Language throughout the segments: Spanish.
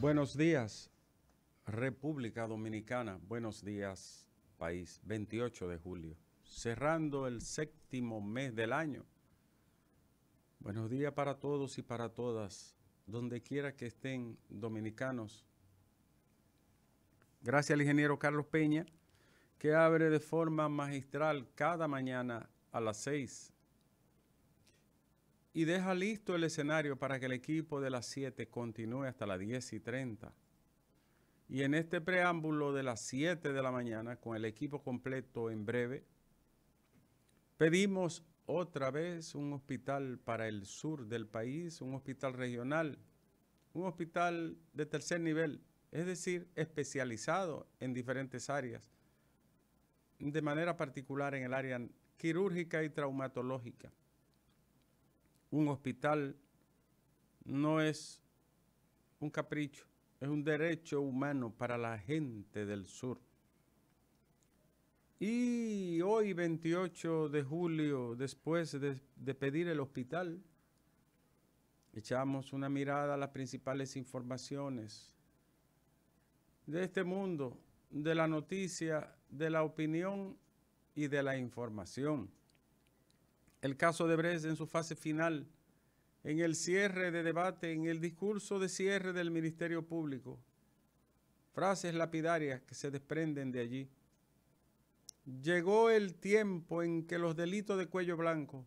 Buenos días, República Dominicana. Buenos días, país. 28 de julio, cerrando el séptimo mes del año. Buenos días para todos y para todas, donde quiera que estén dominicanos. Gracias al ingeniero Carlos Peña, que abre de forma magistral cada mañana a las 6 y deja listo el escenario para que el equipo de las 7 continúe hasta las 10 y 30. Y en este preámbulo de las 7 de la mañana, con el equipo completo en breve, pedimos otra vez un hospital para el sur del país, un hospital regional, un hospital de tercer nivel, es decir, especializado en diferentes áreas, de manera particular en el área quirúrgica y traumatológica un hospital no es un capricho, es un derecho humano para la gente del sur. Y hoy 28 de julio, después de, pedir el hospital, echamos una mirada a las principales informaciones de este mundo, de la noticia, de la opinión y de la información. El caso de Brez en su fase final, en el cierre de debate, en el discurso de cierre del Ministerio Público, frases lapidarias que se desprenden de allí. Llegó el tiempo en que los delitos de cuello blanco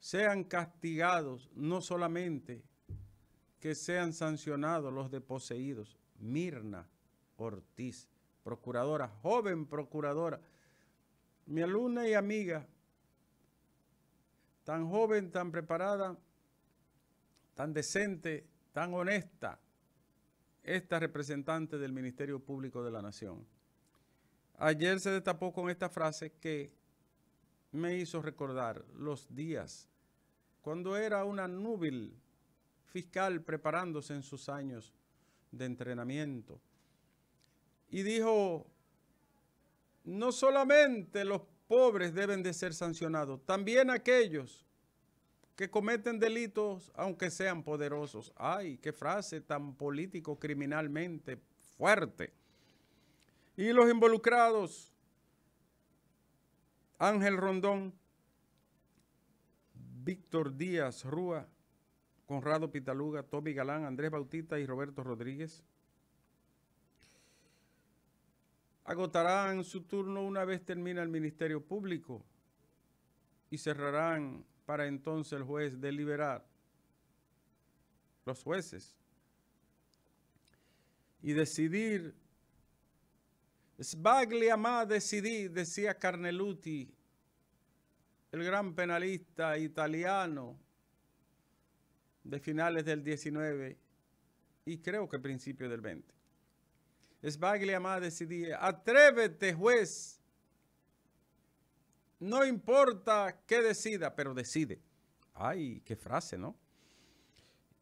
sean castigados, no solamente que sean sancionados los deposeídos. Mirna Ortiz, procuradora, joven procuradora, mi alumna y amiga, tan joven, tan preparada, tan decente, tan honesta, esta representante del Ministerio Público de la Nación. Ayer se destapó con esta frase que me hizo recordar los días cuando era una núbil fiscal preparándose en sus años de entrenamiento. Y dijo, no solamente los pobres deben de ser sancionados. También aquellos que cometen delitos, aunque sean poderosos. ¡Ay, qué frase tan político criminalmente fuerte! Y los involucrados, Ángel Rondón, Víctor Díaz Rúa, Conrado Pitaluga, Toby Galán, Andrés Bautista y Roberto Rodríguez. agotarán su turno una vez termina el Ministerio Público y cerrarán para entonces el juez deliberar, los jueces, y decidir. Sbaglia más decidí, decía Carneluti, el gran penalista italiano de finales del 19 y creo que principios del 20. Sbaglia más decidía, atrévete juez, no importa qué decida, pero decide. Ay, qué frase, ¿no?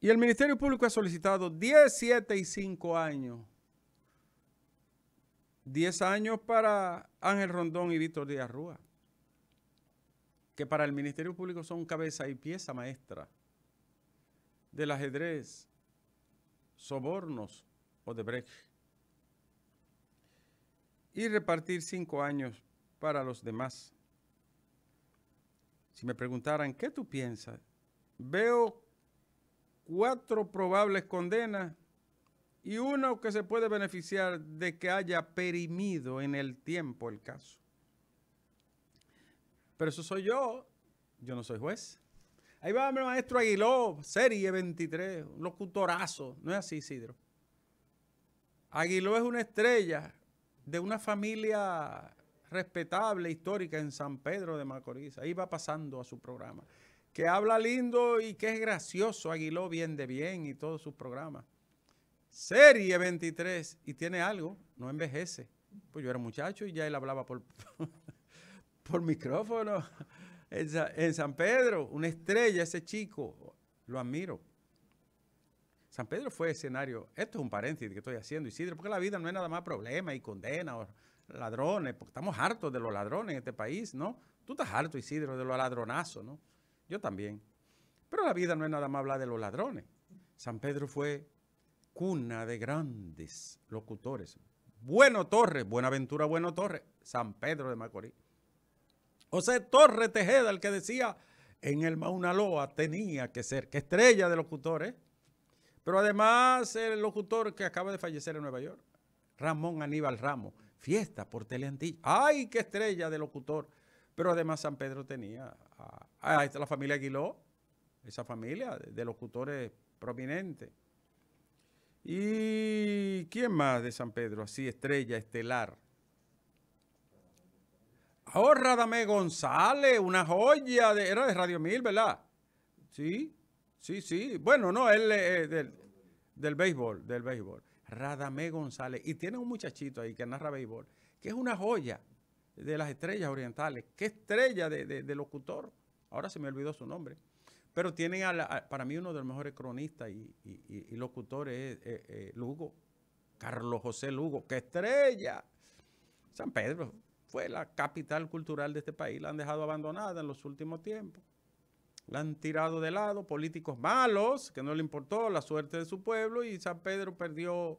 Y el Ministerio Público ha solicitado 17 y 5 años. 10 años para Ángel Rondón y Víctor Díaz Rúa, que para el Ministerio Público son cabeza y pieza maestra del ajedrez, sobornos o de brecht y repartir cinco años para los demás. Si me preguntaran, ¿qué tú piensas? Veo cuatro probables condenas y uno que se puede beneficiar de que haya perimido en el tiempo el caso. Pero eso soy yo, yo no soy juez. Ahí va mi maestro Aguiló, serie 23, un locutorazo. No es así, Isidro. Aguiló es una estrella de una familia respetable, histórica en San Pedro de Macorís. Ahí va pasando a su programa. Que habla lindo y que es gracioso, Aguiló bien de bien y todos sus programas. Serie 23 y tiene algo, no envejece. Pues yo era muchacho y ya él hablaba por, por micrófono en San Pedro, una estrella ese chico, lo admiro. San Pedro fue escenario, esto es un paréntesis que estoy haciendo, Isidro, porque la vida no es nada más problema y condena o ladrones, porque estamos hartos de los ladrones en este país, ¿no? Tú estás harto, Isidro, de los ladronazos, ¿no? Yo también. Pero la vida no es nada más hablar de los ladrones. San Pedro fue cuna de grandes locutores. Bueno Torres, Buenaventura Bueno Torres, San Pedro de Macorís. José Torres Tejeda, el que decía, en el Mauna Loa tenía que ser, que estrella de locutores, pero además el locutor que acaba de fallecer en Nueva York, Ramón Aníbal Ramos, fiesta por Teleantilla. ¡Ay, qué estrella de locutor! Pero además San Pedro tenía Ahí está la familia Aguiló, esa familia de, locutores prominentes. ¿Y quién más de San Pedro? Así, estrella, estelar. Ahora Dame González, una joya, de, era de Radio Mil, ¿verdad? Sí, Sí, sí. Bueno, no, él eh, eh, del, béisbol, del béisbol. Radamé González. Y tiene un muchachito ahí que narra béisbol, que es una joya de las estrellas orientales. ¿Qué estrella de, locutor? Ahora se me olvidó su nombre. Pero tienen, para mí, uno de los mejores cronistas y, locutores es eh, Lugo, Carlos José Lugo. ¡Qué estrella! San Pedro fue la capital cultural de este país. La han dejado abandonada en los últimos tiempos. La han tirado de lado, políticos malos, que no le importó la suerte de su pueblo y San Pedro perdió,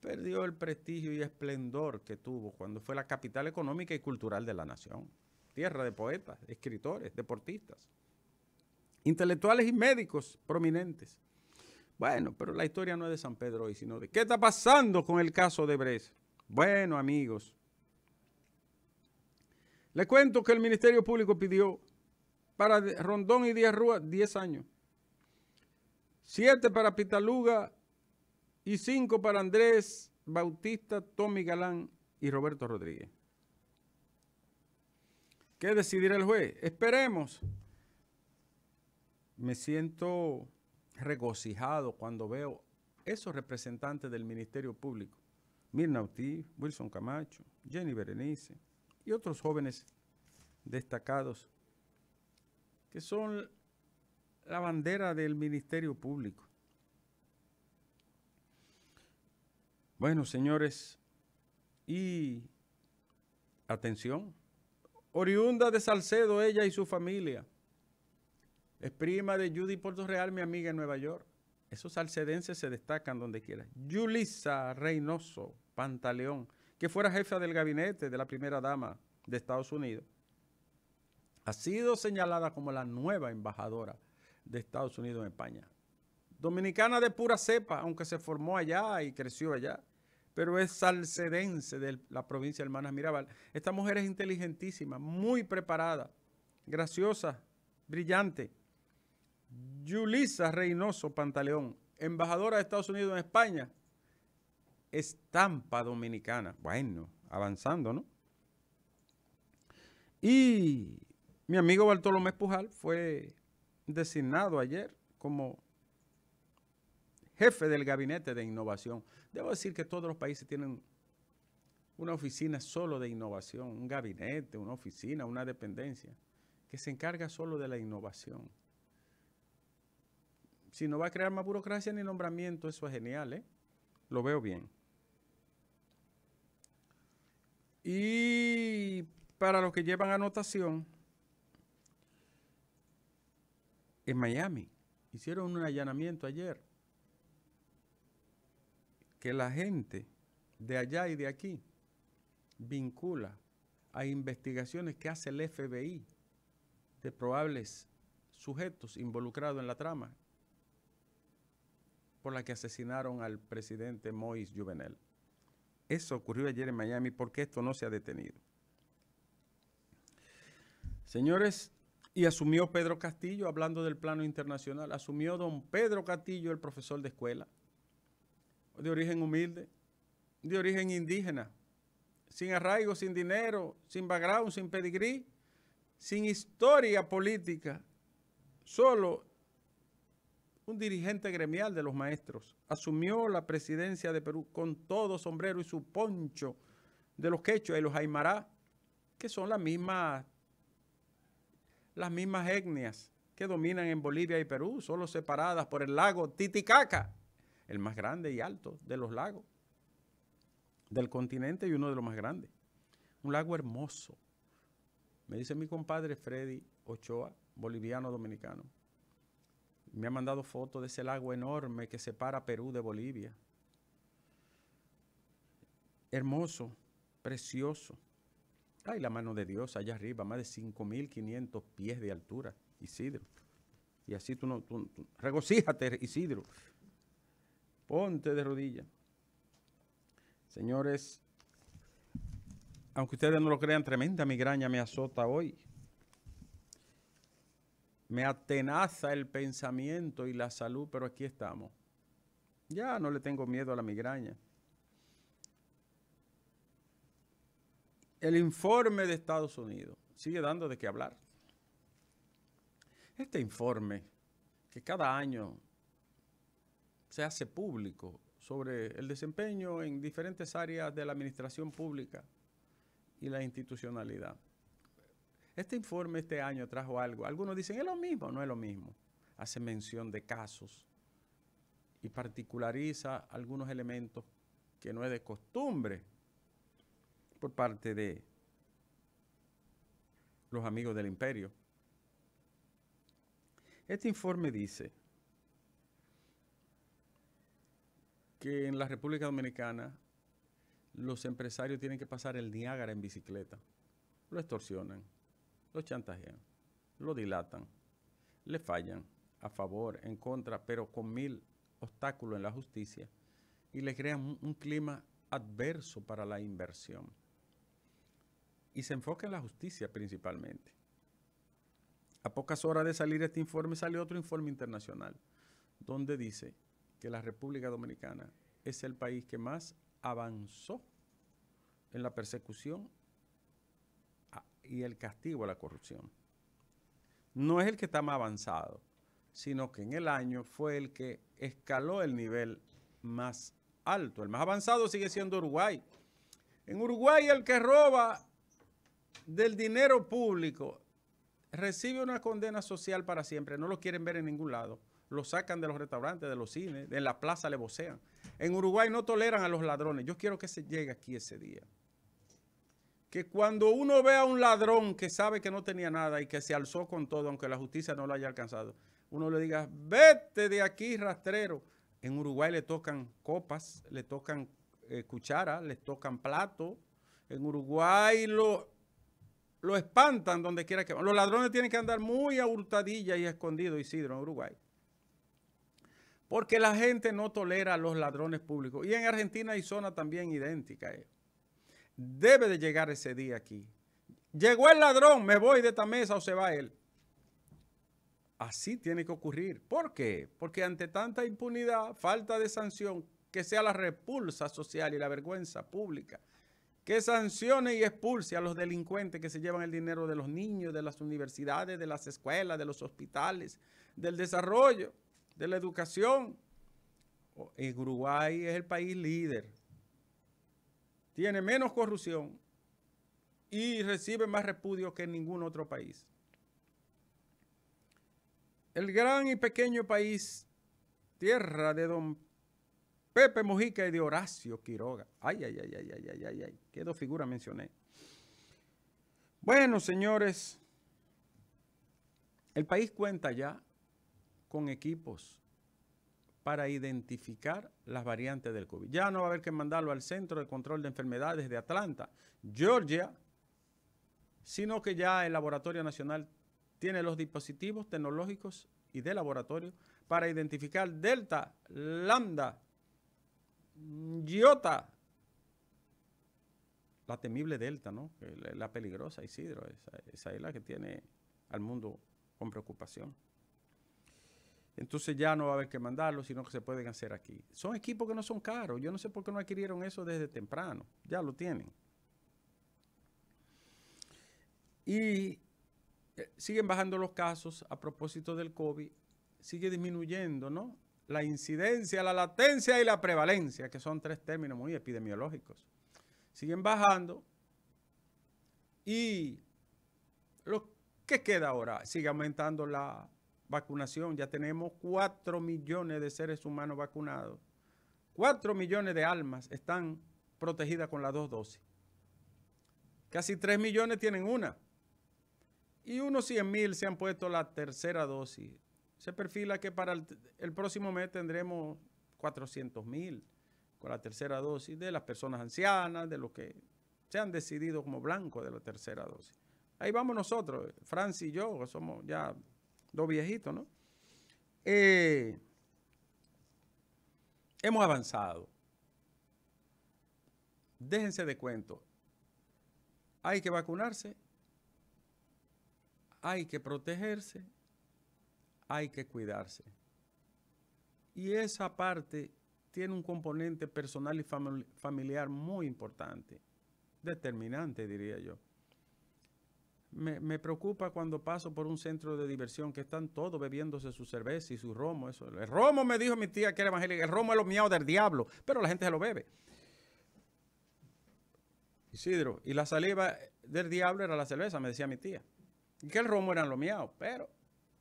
perdió el prestigio y esplendor que tuvo cuando fue la capital económica y cultural de la nación. Tierra de poetas, escritores, deportistas, intelectuales y médicos prominentes. Bueno, pero la historia no es de San Pedro hoy, sino de qué está pasando con el caso de Bres. Bueno, amigos, les cuento que el Ministerio Público pidió para Rondón y Díaz Rúa, 10 años. 7 para Pitaluga y 5 para Andrés Bautista, Tommy Galán y Roberto Rodríguez. ¿Qué decidirá el juez? Esperemos. Me siento regocijado cuando veo esos representantes del Ministerio Público. Mirna Ortiz, Wilson Camacho, Jenny Berenice y otros jóvenes destacados que son la bandera del Ministerio Público. Bueno, señores, y atención, oriunda de Salcedo, ella y su familia. Es prima de Judy Puerto Real, mi amiga en Nueva York. Esos salcedenses se destacan donde quiera. Yulisa Reynoso Pantaleón, que fuera jefa del gabinete de la primera dama de Estados Unidos, ha sido señalada como la nueva embajadora de Estados Unidos en España. Dominicana de pura cepa, aunque se formó allá y creció allá, pero es salcedense de la provincia de Hermanas Mirabal. Esta mujer es inteligentísima, muy preparada, graciosa, brillante. Yulisa Reynoso Pantaleón, embajadora de Estados Unidos en España, estampa dominicana. Bueno, avanzando, ¿no? Y mi amigo Bartolomé Pujal fue designado ayer como jefe del gabinete de innovación. Debo decir que todos los países tienen una oficina solo de innovación, un gabinete, una oficina, una dependencia, que se encarga solo de la innovación. Si no va a crear más burocracia ni nombramiento, eso es genial, ¿eh? Lo veo bien. Y para los que llevan anotación, en Miami. Hicieron un allanamiento ayer. Que la gente de allá y de aquí vincula a investigaciones que hace el FBI de probables sujetos involucrados en la trama por la que asesinaron al presidente Mois Juvenel. Eso ocurrió ayer en Miami porque esto no se ha detenido. Señores, y asumió Pedro Castillo, hablando del plano internacional, asumió don Pedro Castillo, el profesor de escuela, de origen humilde, de origen indígena, sin arraigo, sin dinero, sin background, sin pedigrí, sin historia política, solo un dirigente gremial de los maestros. Asumió la presidencia de Perú con todo sombrero y su poncho de los quechua y los aymará, que son las mismas las mismas etnias que dominan en Bolivia y Perú, solo separadas por el lago Titicaca, el más grande y alto de los lagos del continente y uno de los más grandes. Un lago hermoso. Me dice mi compadre Freddy Ochoa, boliviano dominicano. Me ha mandado fotos de ese lago enorme que separa Perú de Bolivia. Hermoso, precioso. Hay la mano de Dios allá arriba, más de 5.500 pies de altura, Isidro. Y así tú no, regocíjate, Isidro. Ponte de rodillas. Señores, aunque ustedes no lo crean, tremenda migraña me azota hoy. Me atenaza el pensamiento y la salud, pero aquí estamos. Ya no le tengo miedo a la migraña. el informe de Estados Unidos sigue dando de qué hablar. Este informe que cada año se hace público sobre el desempeño en diferentes áreas de la administración pública y la institucionalidad. Este informe este año trajo algo. Algunos dicen, es lo mismo, no es lo mismo. Hace mención de casos y particulariza algunos elementos que no es de costumbre por parte de los amigos del imperio. Este informe dice que en la República Dominicana los empresarios tienen que pasar el Niágara en bicicleta. Lo extorsionan, lo chantajean, lo dilatan, le fallan a favor, en contra, pero con mil obstáculos en la justicia y le crean un clima adverso para la inversión y se enfoca en la justicia principalmente. A pocas horas de salir este informe salió otro informe internacional donde dice que la República Dominicana es el país que más avanzó en la persecución y el castigo a la corrupción. No es el que está más avanzado, sino que en el año fue el que escaló el nivel más alto. El más avanzado sigue siendo Uruguay. En Uruguay el que roba del dinero público recibe una condena social para siempre, no lo quieren ver en ningún lado. Lo sacan de los restaurantes, de los cines, de la plaza le bocean. En Uruguay no toleran a los ladrones. Yo quiero que se llegue aquí ese día. Que cuando uno ve a un ladrón que sabe que no tenía nada y que se alzó con todo, aunque la justicia no lo haya alcanzado, uno le diga, vete de aquí, rastrero. En Uruguay le tocan copas, le tocan eh, cuchara cucharas, le tocan plato. En Uruguay lo, lo espantan donde quiera que van. Los ladrones tienen que andar muy a y escondido, Isidro, en Uruguay. Porque la gente no tolera a los ladrones públicos. Y en Argentina hay zona también idéntica. Eh. Debe de llegar ese día aquí. Llegó el ladrón, me voy de esta mesa o se va él. Así tiene que ocurrir. ¿Por qué? Porque ante tanta impunidad, falta de sanción, que sea la repulsa social y la vergüenza pública que sancione y expulse a los delincuentes que se llevan el dinero de los niños, de las universidades, de las escuelas, de los hospitales, del desarrollo, de la educación. Eh, Uruguay es el país líder. Tiene menos corrupción y recibe más repudio que en ningún otro país. El gran y pequeño país, tierra de don Pepe Mojica y de Horacio Quiroga. Ay, ay, ay, ay, ay, ay, ay, ay. Qué dos figuras mencioné. Bueno, señores, el país cuenta ya con equipos para identificar las variantes del COVID. Ya no va a haber que mandarlo al Centro de Control de Enfermedades de Atlanta, Georgia, sino que ya el Laboratorio Nacional tiene los dispositivos tecnológicos y de laboratorio para identificar Delta, Lambda, Giota. La temible Delta, ¿no? La, peligrosa, Isidro. Esa, esa es la que tiene al mundo con preocupación. Entonces ya no va a haber que mandarlo, sino que se pueden hacer aquí. Son equipos que no son caros. Yo no sé por qué no adquirieron eso desde temprano. Ya lo tienen. Y eh, siguen bajando los casos a propósito del COVID. Sigue disminuyendo, ¿no? la incidencia, la latencia y la prevalencia, que son tres términos muy epidemiológicos. Siguen bajando y lo que queda ahora, sigue aumentando la vacunación. Ya tenemos 4 millones de seres humanos vacunados. 4 millones de almas están protegidas con las dos dosis. Casi 3 millones tienen una. Y unos 100 mil se han puesto la tercera dosis. Se perfila que para el, próximo mes tendremos 400 mil con la tercera dosis de las personas ancianas, de los que se han decidido como blancos de la tercera dosis. Ahí vamos nosotros, Francis y yo, que somos ya dos viejitos, ¿no? Eh, hemos avanzado. Déjense de cuento. Hay que vacunarse, hay que protegerse hay que cuidarse. Y esa parte tiene un componente personal y familiar muy importante, determinante, diría yo. Me, preocupa cuando paso por un centro de diversión que están todos bebiéndose su cerveza y su romo. Eso. El romo me dijo mi tía que era evangélica, el romo es lo miau del diablo, pero la gente se lo bebe. Isidro, y la saliva del diablo era la cerveza, me decía mi tía. que el romo eran lo miau, pero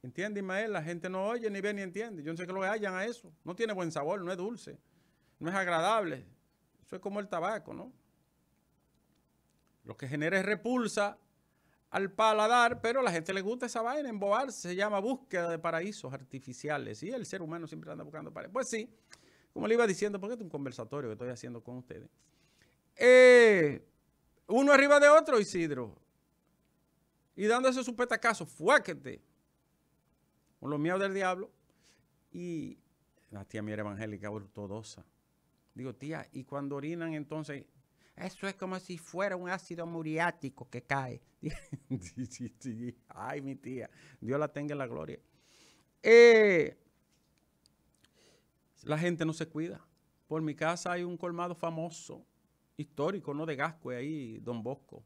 ¿Entiende, Ismael? La gente no oye, ni ve, ni entiende. Yo no sé que lo hallan a eso. No tiene buen sabor, no es dulce, no es agradable. Eso es como el tabaco, ¿no? Lo que genera es repulsa al paladar, pero a la gente le gusta esa vaina, embobarse, se llama búsqueda de paraísos artificiales. Y el ser humano siempre anda buscando paraísos. Pues sí, como le iba diciendo, porque este es un conversatorio que estoy haciendo con ustedes. Eh, uno arriba de otro, Isidro. Y dándose su petacazo, fuáquete los miedos del diablo. Y la tía mía era evangélica ortodoxa. Digo, tía, y cuando orinan entonces, eso es como si fuera un ácido muriático que cae. Ay, mi tía, Dios la tenga en la gloria. Eh, la gente no se cuida. Por mi casa hay un colmado famoso, histórico, no de Gasco, ahí, Don Bosco.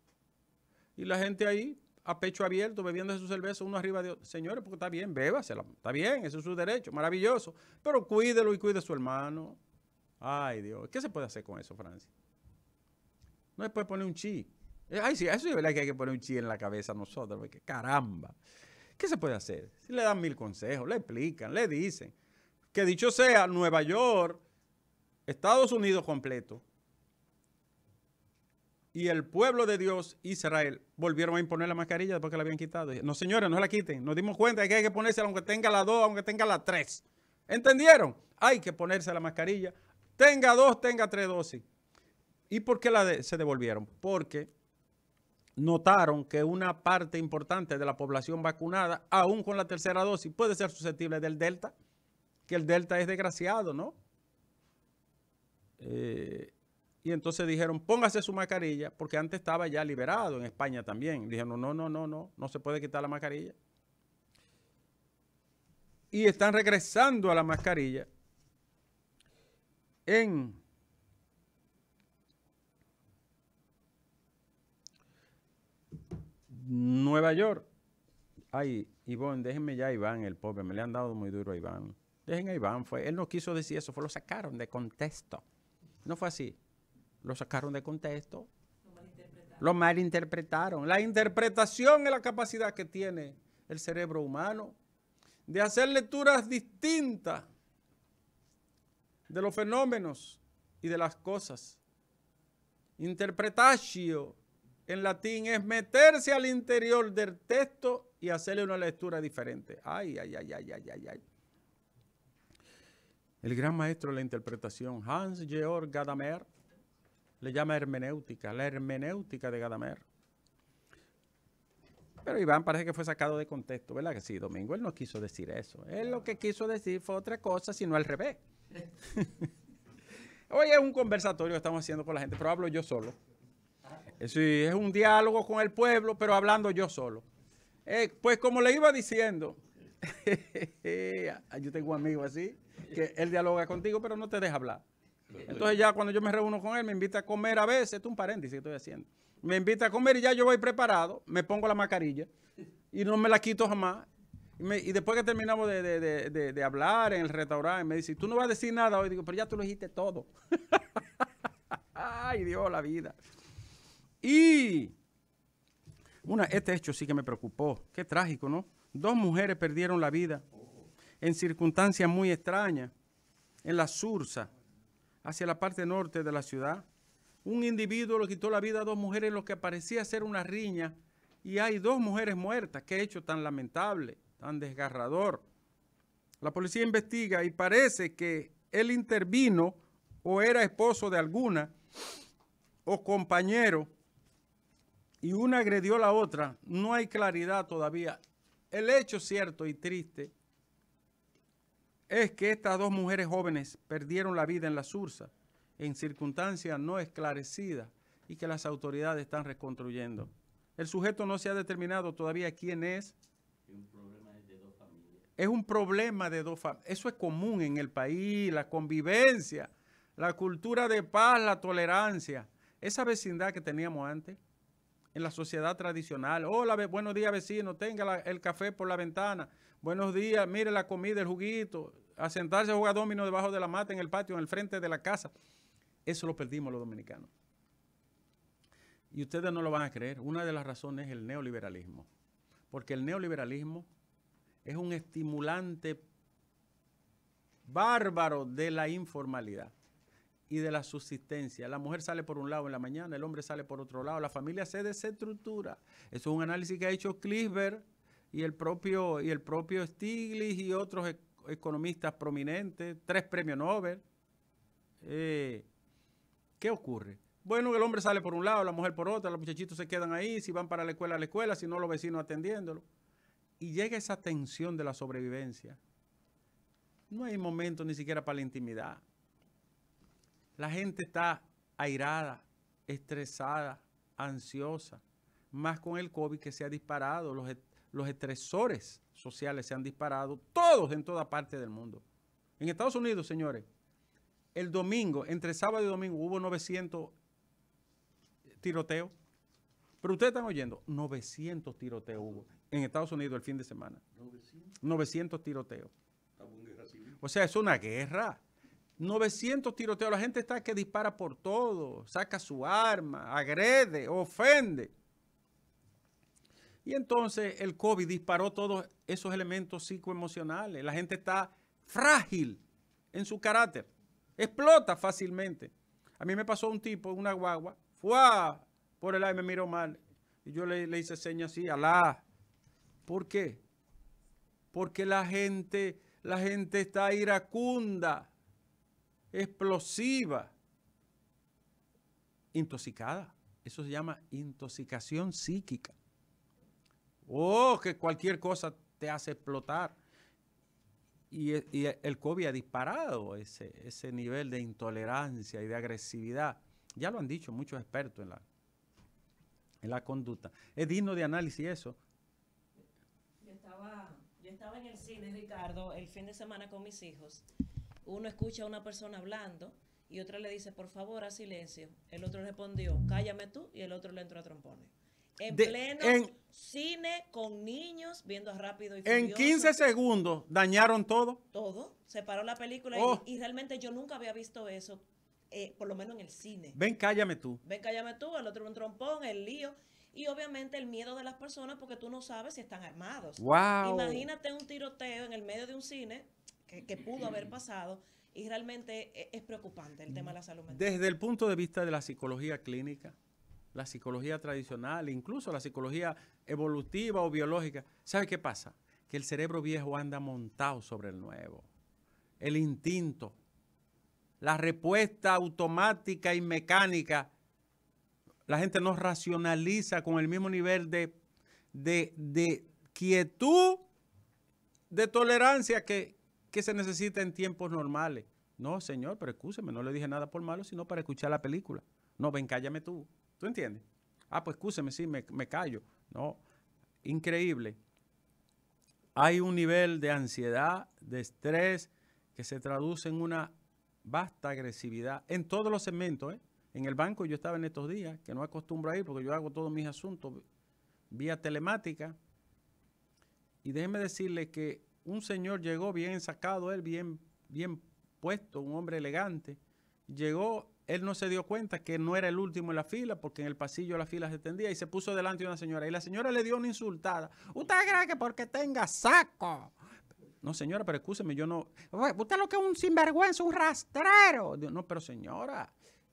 Y la gente ahí a pecho abierto, bebiendo su cerveza uno arriba de otro. Señores, porque está bien, bébasela. Está bien, eso es su derecho, maravilloso. Pero cuídelo y cuide su hermano. Ay, Dios. ¿Qué se puede hacer con eso, Francis? No se puede poner un chi. Eh, ay, sí, eso es verdad que hay que poner un chi en la cabeza a nosotros, porque caramba. ¿Qué se puede hacer? Si le dan mil consejos, le explican, le dicen. Que dicho sea, Nueva York, Estados Unidos completo, y el pueblo de Dios, Israel, volvieron a imponer la mascarilla después que la habían quitado. No, señores, no la quiten. Nos dimos cuenta que hay que ponerse aunque tenga la dos, aunque tenga la 3. ¿Entendieron? Hay que ponerse la mascarilla. Tenga dos, tenga tres dosis. ¿Y por qué la se devolvieron? Porque notaron que una parte importante de la población vacunada, aún con la tercera dosis, puede ser susceptible del Delta, que el Delta es desgraciado, ¿no? Eh, y entonces dijeron, póngase su mascarilla, porque antes estaba ya liberado en España también. Dijeron, no, no, no, no, no se puede quitar la mascarilla. Y están regresando a la mascarilla en Nueva York. Ay, Iván, déjenme ya a Iván, el pobre. Me le han dado muy duro a Iván. Dejen a Iván. Fue, él no quiso decir eso, fue lo sacaron de contexto. No fue así lo sacaron de contexto, lo malinterpretaron. La interpretación es la capacidad que tiene el cerebro humano de hacer lecturas distintas de los fenómenos y de las cosas. Interpretatio en latín es meterse al interior del texto y hacerle una lectura diferente. Ay, ay, ay, ay, ay, ay, ay. El gran maestro de la interpretación, Hans Georg Gadamer, le llama hermenéutica, la hermenéutica de Gadamer. Pero Iván parece que fue sacado de contexto, ¿verdad? Que sí, Domingo, él no quiso decir eso. Él lo que quiso decir fue otra cosa, sino al revés. Hoy es un conversatorio que estamos haciendo con la gente, pero hablo yo solo. es un diálogo con el pueblo, pero hablando yo solo. Eh, pues como le iba diciendo, yo tengo un amigo así, que él dialoga contigo, pero no te deja hablar. Entonces ya cuando yo me reúno con él, me invita a comer a veces, esto es un paréntesis que estoy haciendo. Me invita a comer y ya yo voy preparado, me pongo la mascarilla y no me la quito jamás. Y, después que terminamos de, hablar en el restaurante, me dice, tú no vas a decir nada hoy. Digo, pero ya tú lo dijiste todo. Ay, Dios, la vida. Y una, este hecho sí que me preocupó. Qué trágico, ¿no? Dos mujeres perdieron la vida en circunstancias muy extrañas, en la Sursa hacia la parte norte de la ciudad. Un individuo le quitó la vida a dos mujeres en lo que parecía ser una riña y hay dos mujeres muertas. Qué hecho tan lamentable, tan desgarrador. La policía investiga y parece que él intervino o era esposo de alguna o compañero y una agredió a la otra. No hay claridad todavía. El hecho cierto y triste es que estas dos mujeres jóvenes perdieron la vida en la Sursa en circunstancias no esclarecidas y que las autoridades están reconstruyendo. El sujeto no se ha determinado todavía quién es. Un problema es, de dos familias. es un problema de dos familias. Eso es común en el país, la convivencia, la cultura de paz, la tolerancia. Esa vecindad que teníamos antes en la sociedad tradicional. Hola, buenos días vecino, tenga el café por la ventana. Buenos días, mire la comida, el juguito, a sentarse a jugar domino debajo de la mata, en el patio, en el frente de la casa. Eso lo perdimos los dominicanos. Y ustedes no lo van a creer. Una de las razones es el neoliberalismo. Porque el neoliberalismo es un estimulante bárbaro de la informalidad y de la subsistencia. La mujer sale por un lado en la mañana, el hombre sale por otro lado, la familia se desestructura. Eso es un análisis que ha hecho Clifford, y el propio, y el propio Stiglitz y otros e, economistas prominentes, tres premios Nobel. Eh, ¿Qué ocurre? Bueno, el hombre sale por un lado, la mujer por otra, los muchachitos se quedan ahí, si van para la escuela, a la escuela, si no, los vecinos atendiéndolo. Y llega esa tensión de la sobrevivencia. No hay momento ni siquiera para la intimidad. La gente está airada, estresada, ansiosa, más con el COVID que se ha disparado. Los, los estresores sociales se han disparado, todos en toda parte del mundo. En Estados Unidos, señores, el domingo, entre sábado y domingo, hubo 900 tiroteos. Pero ustedes están oyendo, 900 tiroteos hubo en Estados Unidos el fin de semana. 900, 900 tiroteos. O sea, es una guerra. 900 tiroteos. La gente está que dispara por todo, saca su arma, agrede, ofende. Y entonces el COVID disparó todos esos elementos psicoemocionales. La gente está frágil en su carácter. Explota fácilmente. A mí me pasó un tipo, una guagua, fue por el aire, me miró mal. Y yo le, hice señas así, Alá. ¿Por qué? Porque la gente, la gente está iracunda, explosiva, intoxicada. Eso se llama intoxicación psíquica. Oh, que cualquier cosa te hace explotar. Y, e, e, el COVID ha disparado ese, ese nivel de intolerancia y de agresividad. Ya lo han dicho muchos expertos en la, en la conducta. Es digno de análisis eso. Yo estaba, yo estaba en el cine, Ricardo, el fin de semana con mis hijos. Uno escucha a una persona hablando y otra le dice, por favor, a silencio. El otro respondió, cállame tú, y el otro le entró a trompones. En pleno cine con niños viendo rápido y furioso. En 15 segundos dañaron todo. Todo. Se paró la película y, oh. realmente yo nunca había visto eso, eh, por lo menos en el cine. Ven, cállame tú. Ven, cállame tú. El otro un trompón, el lío. Y obviamente el miedo de las personas porque tú no sabes si están armados. Wow. Imagínate un tiroteo en el medio de un cine que, pudo haber pasado. Y realmente eh, es preocupante el tema de la salud mental. Desde el punto de vista de la psicología clínica, la psicología tradicional, incluso la psicología evolutiva o biológica, ¿sabe qué pasa? Que el cerebro viejo anda montado sobre el nuevo. El instinto, la respuesta automática y mecánica. La gente no racionaliza con el mismo nivel de, quietud, de tolerancia que, que se necesita en tiempos normales. No, señor, pero escúcheme, no le dije nada por malo, sino para escuchar la película. No, ven, cállame tú. ¿Tú entiendes? Ah, pues escúcheme, sí, me, callo. No, increíble. Hay un nivel de ansiedad, de estrés, que se traduce en una vasta agresividad en todos los segmentos. ¿eh? En el banco yo estaba en estos días, que no acostumbro a ir porque yo hago todos mis asuntos vía telemática. Y déjeme decirle que un señor llegó bien sacado, él bien, bien puesto, un hombre elegante. Llegó él no se dio cuenta que no era el último en la fila, porque en el pasillo la fila se tendía y se puso delante de una señora. Y la señora le dio una insultada. ¿Usted cree que porque tenga saco? No, señora, pero escúcheme, yo no. Usted lo que es un sinvergüenza, un rastrero. No, pero señora,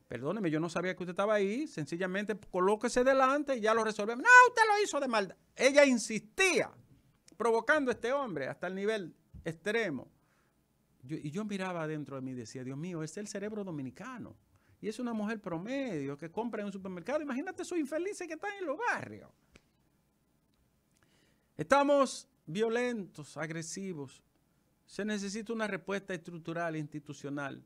perdóneme, yo no sabía que usted estaba ahí. Sencillamente colóquese delante y ya lo resolvemos. No, usted lo hizo de maldad. Ella insistía, provocando a este hombre hasta el nivel extremo. y yo miraba dentro de mí y decía, Dios mío, es el cerebro dominicano. Y es una mujer promedio que compra en un supermercado. Imagínate esos infelices que están en los barrios. Estamos violentos, agresivos. Se necesita una respuesta estructural, institucional.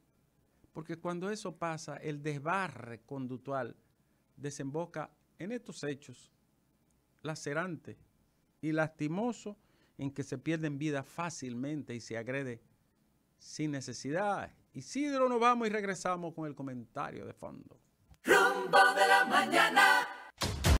Porque cuando eso pasa, el desbarre conductual desemboca en estos hechos lacerantes y lastimosos en que se pierden vidas fácilmente y se agrede sin necesidad Isidro, nos vamos y regresamos con el comentario de fondo. de la mañana.